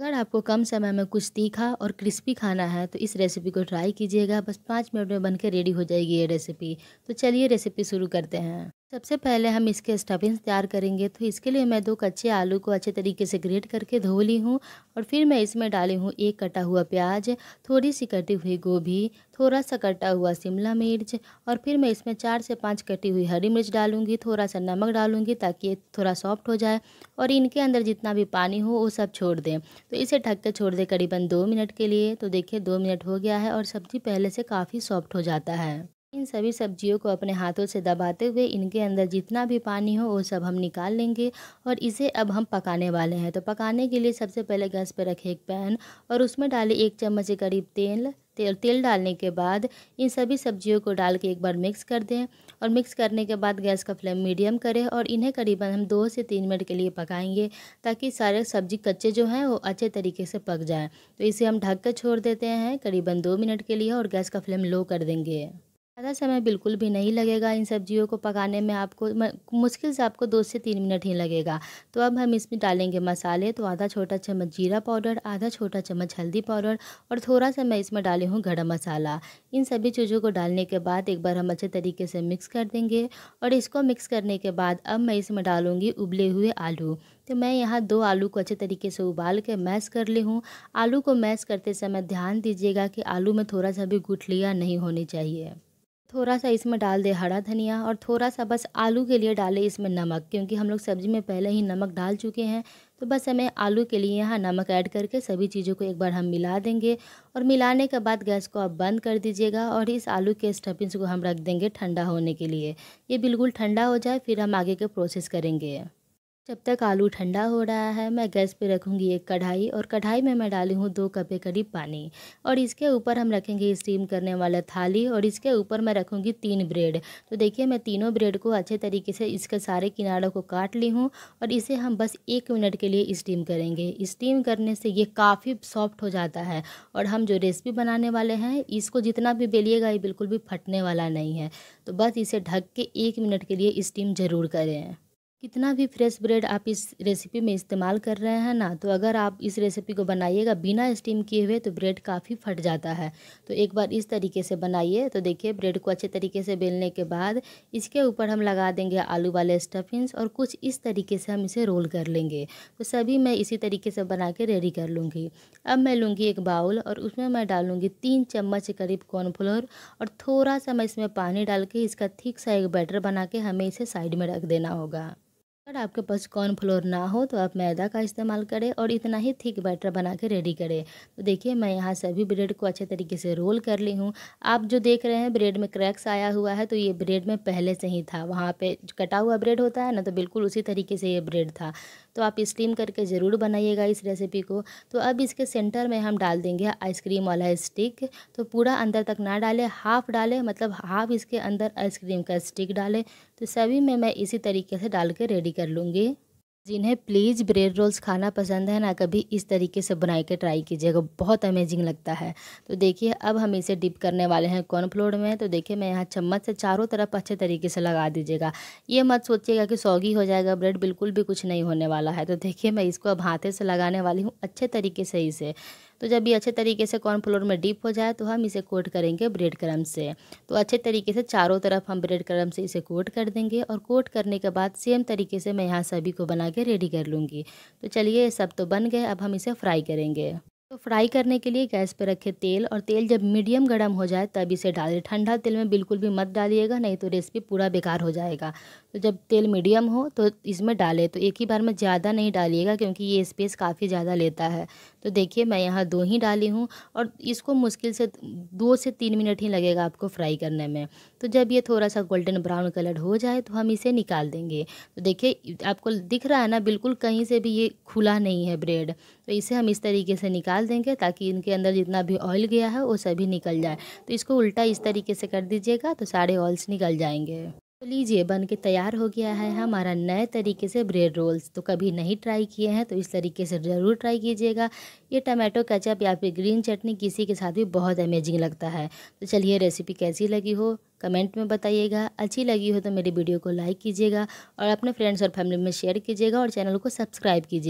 अगर आपको कम समय में कुछ तीखा और क्रिस्पी खाना है तो इस रेसिपी को ट्राई कीजिएगा बस पाँच मिनट में बनकर रेडी हो जाएगी ये रेसिपी तो चलिए रेसिपी शुरू करते हैं सबसे पहले हम इसके स्टफिंग्स तैयार करेंगे तो इसके लिए मैं दो कच्चे आलू को अच्छे तरीके से ग्रेट करके धो ली हूँ और फिर मैं इसमें डाली हूँ एक कटा हुआ प्याज थोड़ी सी कटी हुई गोभी थोड़ा सा कटा हुआ शिमला मिर्च और फिर मैं इसमें चार से पाँच कटी हुई हरी मिर्च डालूंगी थोड़ा सा नमक डालूंगी ताकि ये थोड़ा सॉफ्ट हो जाए और इनके अंदर जितना भी पानी हो वो सब छोड़ दें तो इसे ढक के छोड़ दें करीबन दो मिनट के लिए तो देखिए दो मिनट हो गया है और सब्ज़ी पहले से काफ़ी सॉफ्ट हो जाता है इन सभी सब्जियों को अपने हाथों से दबाते हुए इनके अंदर जितना भी पानी हो वो सब हम निकाल लेंगे और इसे अब हम पकाने वाले हैं तो पकाने के लिए सबसे पहले गैस पर रखे एक पैन और उसमें डाले एक चम्मच के करीब तेल तेल तेल डालने के बाद इन सभी सब्जियों को डाल के एक बार मिक्स कर दें और मिक्स करने के बाद गैस का फ्लेम मीडियम करें और इन्हें करीबन हम दो से तीन मिनट के लिए पकाएंगे ताकि सारे सब्जी कच्चे जो हैं वो अच्छे तरीके से पक जाएं तो इसे हम ढक कर छोड़ देते हैं करीबन दो मिनट के लिए और गैस का फ्लेम लो कर देंगे ज़्यादा समय बिल्कुल भी नहीं लगेगा इन सब्जियों को पकाने में आपको मुश्किल से आपको दो से तीन मिनट ही लगेगा तो अब हम इसमें डालेंगे मसाले तो आधा छोटा चम्मच जीरा पाउडर आधा छोटा चम्मच हल्दी पाउडर और थोड़ा सा मैं इसमें डाली हूँ गर्म मसाला इन सभी चीज़ों को डालने के बाद एक बार हम अच्छे तरीके से मिक्स कर देंगे और इसको मिक्स करने के बाद अब मैं इसमें डालूँगी उबले हुए आलू तो मैं यहाँ दो आलू को अच्छे तरीके से उबाल के मैश कर ली हूँ आलू को मैश करते समय ध्यान दीजिएगा कि आलू में थोड़ा सा भी गुठलियाँ नहीं होनी चाहिए थोड़ा सा इसमें डाल दे हरा धनिया और थोड़ा सा बस आलू के लिए डाले इसमें नमक क्योंकि हम लोग सब्ज़ी में पहले ही नमक डाल चुके हैं तो बस हमें आलू के लिए यहाँ नमक ऐड करके सभी चीज़ों को एक बार हम मिला देंगे और मिलाने के बाद गैस को आप बंद कर दीजिएगा और इस आलू के स्टफिंग्स को हम रख देंगे ठंडा होने के लिए ये बिल्कुल ठंडा हो जाए फिर हम आगे के प्रोसेस करेंगे जब तक आलू ठंडा हो रहा है मैं गैस पे रखूँगी एक कढ़ाई और कढ़ाई में मैं डाली हूँ दो कपे करीब पानी और इसके ऊपर हम रखेंगे स्टीम करने वाला थाली और इसके ऊपर मैं रखूँगी तीन ब्रेड तो देखिए मैं तीनों ब्रेड को अच्छे तरीके से इसके सारे किनारों को काट ली हूँ और इसे हम बस एक मिनट के लिए स्टीम करेंगे स्टीम करने से ये काफ़ी सॉफ्ट हो जाता है और हम जो रेसिपी बनाने वाले हैं इसको जितना भी बेलिएगा ये बिल्कुल भी फटने वाला नहीं है तो बस इसे ढक के एक मिनट के लिए स्टीम ज़रूर करें कितना भी फ्रेश ब्रेड आप इस रेसिपी में इस्तेमाल कर रहे हैं ना तो अगर आप इस रेसिपी को बनाइएगा बिना स्टीम किए हुए तो ब्रेड काफ़ी फट जाता है तो एक बार इस तरीके से बनाइए तो देखिए ब्रेड को अच्छे तरीके से बेलने के बाद इसके ऊपर हम लगा देंगे आलू वाले स्टफिंग्स और कुछ इस तरीके से हम इसे रोल कर लेंगे तो सभी मैं इसी तरीके से बना के रेडी कर लूँगी अब मैं लूँगी एक बाउल और उसमें मैं डालूँगी तीन चम्मच के करीब कॉर्नफ्लोर और थोड़ा सा मैं इसमें पानी डाल के इसका ठीक सा एक बैटर बना के हमें इसे साइड में रख देना होगा अगर आपके पास कॉर्न फ्लोर ना हो तो आप मैदा का इस्तेमाल करें और इतना ही थिक बैटर बना के रेडी करें तो देखिए मैं यहाँ सभी ब्रेड को अच्छे तरीके से रोल कर ली हूँ आप जो देख रहे हैं ब्रेड में क्रैक्स आया हुआ है तो ये ब्रेड में पहले से ही था वहाँ पर कटा हुआ ब्रेड होता है ना तो बिल्कुल उसी तरीके से ये ब्रेड था तो आप स्टीम करके ज़रूर बनाइएगा इस रेसिपी को तो अब इसके सेंटर में हम डाल देंगे आइसक्रीम वाला स्टिक तो पूरा अंदर तक ना डालें हाफ़ डालें मतलब हाफ़ इसके अंदर आइसक्रीम का स्टिक डालें तो सभी में मैं इसी तरीके से डाल के रेडी कर लूँगी जिन्हें प्लीज़ ब्रेड रोल्स खाना पसंद है ना कभी इस तरीके से बना के ट्राई कीजिएगा बहुत अमेजिंग लगता है तो देखिए अब हम इसे डिप करने वाले हैं कॉर्नफ्लोर में तो देखिए मैं यहाँ चम्मच से चारों तरफ अच्छे तरीके से लगा दीजिएगा ये मत सोचिएगा कि सौगी हो जाएगा ब्रेड बिल्कुल भी कुछ नहीं होने वाला है तो देखिए मैं इसको अब हाथे से लगाने वाली हूँ अच्छे तरीके से इसे तो जब ये अच्छे तरीके से कॉर्नफ्लोर में डीप हो जाए तो हम इसे कोट करेंगे ब्रेड क्रम से तो अच्छे तरीके से चारों तरफ हम ब्रेड क्रम से इसे कोट कर देंगे और कोट करने के बाद सेम तरीके से मैं यहाँ सभी को बना के रेडी कर लूँगी तो चलिए ये सब तो बन गए अब हम इसे फ्राई करेंगे तो फ्राई करने के लिए गैस पर रखे तेल और तेल जब मीडियम गर्म हो जाए तब इसे डालें ठंडा तेल में बिल्कुल भी मत डालिएगा नहीं तो रेसिपी पूरा बेकार हो जाएगा तो जब तेल मीडियम हो तो इसमें डालें तो एक ही बार में ज़्यादा नहीं डालिएगा क्योंकि ये स्पेस काफ़ी ज़्यादा लेता है तो देखिए मैं यहाँ दो ही डाली हूँ और इसको मुश्किल से दो से तीन मिनट ही लगेगा आपको फ्राई करने में तो जब ये थोड़ा सा गोल्डन ब्राउन कलर हो जाए तो हम इसे निकाल देंगे तो देखिए आपको दिख रहा है ना बिल्कुल कहीं से भी ये खुला नहीं है ब्रेड तो इसे हम इस तरीके से निकाल देंगे ताकि इनके अंदर जितना भी ऑयल गया है वो सभी निकल जाए तो इसको उल्टा इस तरीके से कर दीजिएगा तो सारे ऑयल्स निकल जाएंगे तो लीजिए बन के तैयार हो गया है हमारा नए तरीके से ब्रेड रोल्स तो कभी नहीं ट्राई किए हैं तो इस तरीके से ज़रूर ट्राई कीजिएगा ये टमाटो केचप या फिर ग्रीन चटनी किसी के साथ भी बहुत अमेजिंग लगता है तो चलिए रेसिपी कैसी लगी हो कमेंट में बताइएगा अच्छी लगी हो तो मेरी वीडियो को लाइक कीजिएगा और अपने फ्रेंड्स और फैमिली में शेयर कीजिएगा और चैनल को सब्सक्राइब कीजिएगा